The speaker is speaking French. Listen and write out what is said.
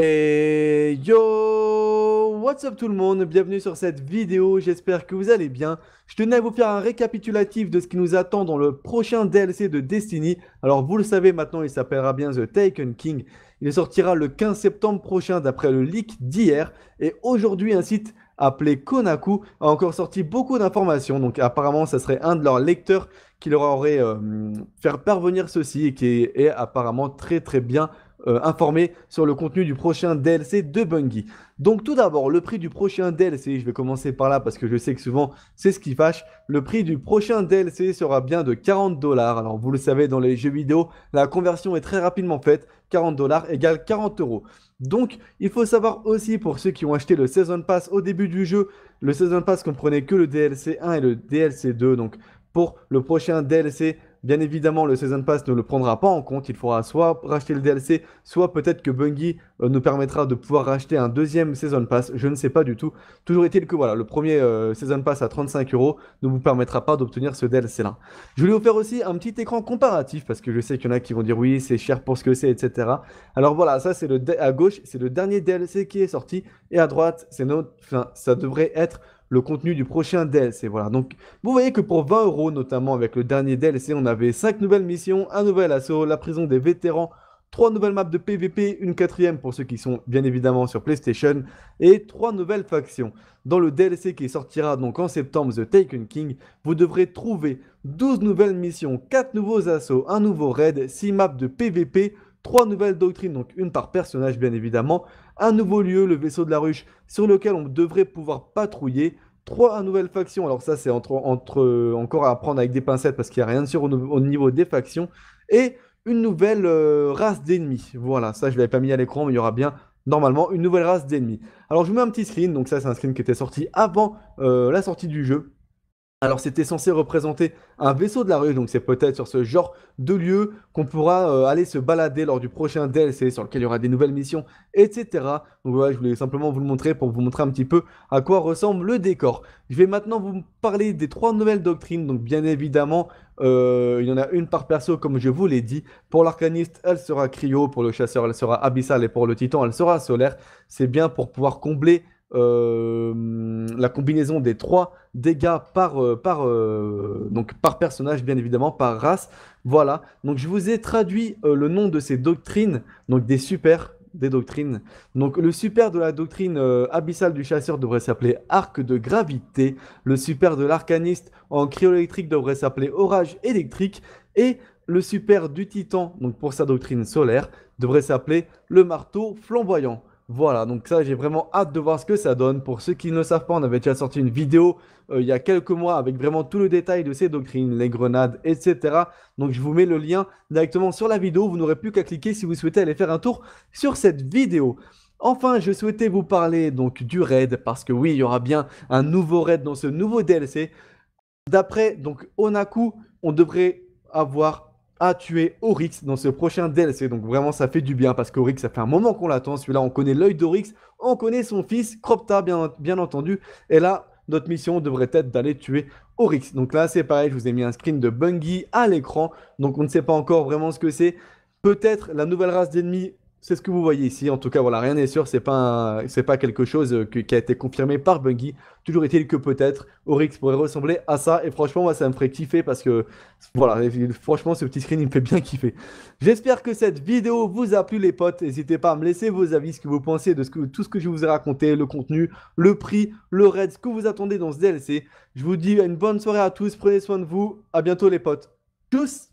Et yo, what's up tout le monde, bienvenue sur cette vidéo, j'espère que vous allez bien. Je tenais à vous faire un récapitulatif de ce qui nous attend dans le prochain DLC de Destiny. Alors vous le savez maintenant, il s'appellera bien The Taken King. Il sortira le 15 septembre prochain d'après le leak d'hier. Et aujourd'hui, un site appelé Konaku a encore sorti beaucoup d'informations. Donc apparemment, ça serait un de leurs lecteurs qui leur aurait euh, fait parvenir ceci et qui est apparemment très très bien euh, informé sur le contenu du prochain DLC de Bungie. Donc tout d'abord, le prix du prochain DLC, je vais commencer par là parce que je sais que souvent c'est ce qui fâche, le prix du prochain DLC sera bien de 40 dollars. Alors vous le savez, dans les jeux vidéo, la conversion est très rapidement faite, 40 dollars égale 40 euros. Donc il faut savoir aussi pour ceux qui ont acheté le Season Pass au début du jeu, le Season Pass comprenait que le DLC 1 et le DLC 2, donc pour le prochain DLC Bien évidemment, le Season Pass ne le prendra pas en compte. Il faudra soit racheter le DLC, soit peut-être que Bungie euh, nous permettra de pouvoir racheter un deuxième Season Pass. Je ne sais pas du tout. Toujours est-il que voilà, le premier euh, Season Pass à 35 euros ne vous permettra pas d'obtenir ce DLC-là. Je voulais vous faire aussi un petit écran comparatif parce que je sais qu'il y en a qui vont dire oui, c'est cher pour ce que c'est, etc. Alors voilà, ça c'est le à gauche, c'est le dernier DLC qui est sorti et à droite, c'est notre. Enfin, ça devrait être le contenu du prochain DLC. Voilà. Donc, vous voyez que pour 20 euros, notamment avec le dernier DLC, on avait cinq nouvelles missions, un nouvel assaut, la prison des vétérans, trois nouvelles maps de PVP, une quatrième pour ceux qui sont bien évidemment sur PlayStation, et trois nouvelles factions. Dans le DLC qui sortira donc en septembre, The Taken King, vous devrez trouver 12 nouvelles missions, 4 nouveaux assauts, un nouveau raid, 6 maps de PVP, trois nouvelles doctrines, donc une par personnage bien évidemment, un nouveau lieu, le vaisseau de la ruche, sur lequel on devrait pouvoir patrouiller, trois nouvelles factions, alors ça c'est entre, encore à apprendre avec des pincettes parce qu'il n'y a rien de sûr au, niveau des factions, et une nouvelle euh, race d'ennemis. Voilà, ça je ne l'avais pas mis à l'écran, mais il y aura bien normalement une nouvelle race d'ennemis. Alors je vous mets un petit screen, donc ça c'est un screen qui était sorti avant euh, la sortie du jeu, alors c'était censé représenter un vaisseau de la rue, donc c'est peut-être sur ce genre de lieu qu'on pourra euh, aller se balader lors du prochain DLC sur lequel il y aura des nouvelles missions, etc. Donc voilà, je voulais simplement vous le montrer pour vous montrer un petit peu à quoi ressemble le décor. Je vais maintenant vous parler des trois nouvelles doctrines, donc bien évidemment euh, il y en a une par perso comme je vous l'ai dit. Pour l'arcaniste elle sera cryo, pour le chasseur elle sera abyssale et pour le titan elle sera solaire. C'est bien pour pouvoir combler euh, la combinaison des trois dégâts par, euh, par, euh, donc par personnage, bien évidemment, par race. Voilà, donc je vous ai traduit le nom de ces doctrines, donc des super des doctrines. Donc le super de la doctrine abyssale du chasseur devrait s'appeler arc de gravité, le super de l'arcaniste en cryo-électrique devrait s'appeler orage électrique, et le super du titan, donc pour sa doctrine solaire, devrait s'appeler le marteau flamboyant. Voilà, donc ça, j'ai vraiment hâte de voir ce que ça donne. Pour ceux qui ne le savent pas, on avait déjà sorti une vidéo euh, il y a quelques mois avec vraiment tout le détail de ces doctrines, les grenades, etc. Donc je vous mets le lien directement sur la vidéo. Vous n'aurez plus qu'à cliquer si vous souhaitez aller faire un tour sur cette vidéo. Enfin, je souhaitais vous parler donc du raid parce que oui, il y aura bien un nouveau raid dans ce nouveau DLC. D'après donc Onaku, on devrait avoir à ah, tuer Oryx dans ce prochain DLC. Donc vraiment, ça fait du bien parce qu'Oryx, ça fait un moment qu'on l'attend. Celui-là, on connaît l'œil d'Oryx, on connaît son fils, Cropta, bien, bien entendu. Et là, notre mission devrait être d'aller tuer Oryx. Donc là, c'est pareil, je vous ai mis un screen de Bungie à l'écran. Donc on ne sait pas encore vraiment ce que c'est. Peut-être la nouvelle race d'ennemis c'est ce que vous voyez ici. En tout cas, voilà, rien n'est sûr. C'est pas, c'est pas quelque chose euh, qui a été confirmé par Bungie. Toujours est-il que peut-être Oryx pourrait ressembler à ça. Et franchement, moi, ça me ferait kiffer parce que, voilà, franchement, ce petit screen, il me fait bien kiffer. J'espère que cette vidéo vous a plu, les potes. N'hésitez pas à me laisser vos avis, ce que vous pensez de ce que... tout ce que je vous ai raconté, le contenu, le prix, le raid, ce que vous attendez dans ce DLC. Je vous dis une bonne soirée à tous. Prenez soin de vous. À bientôt, les potes. Tchuss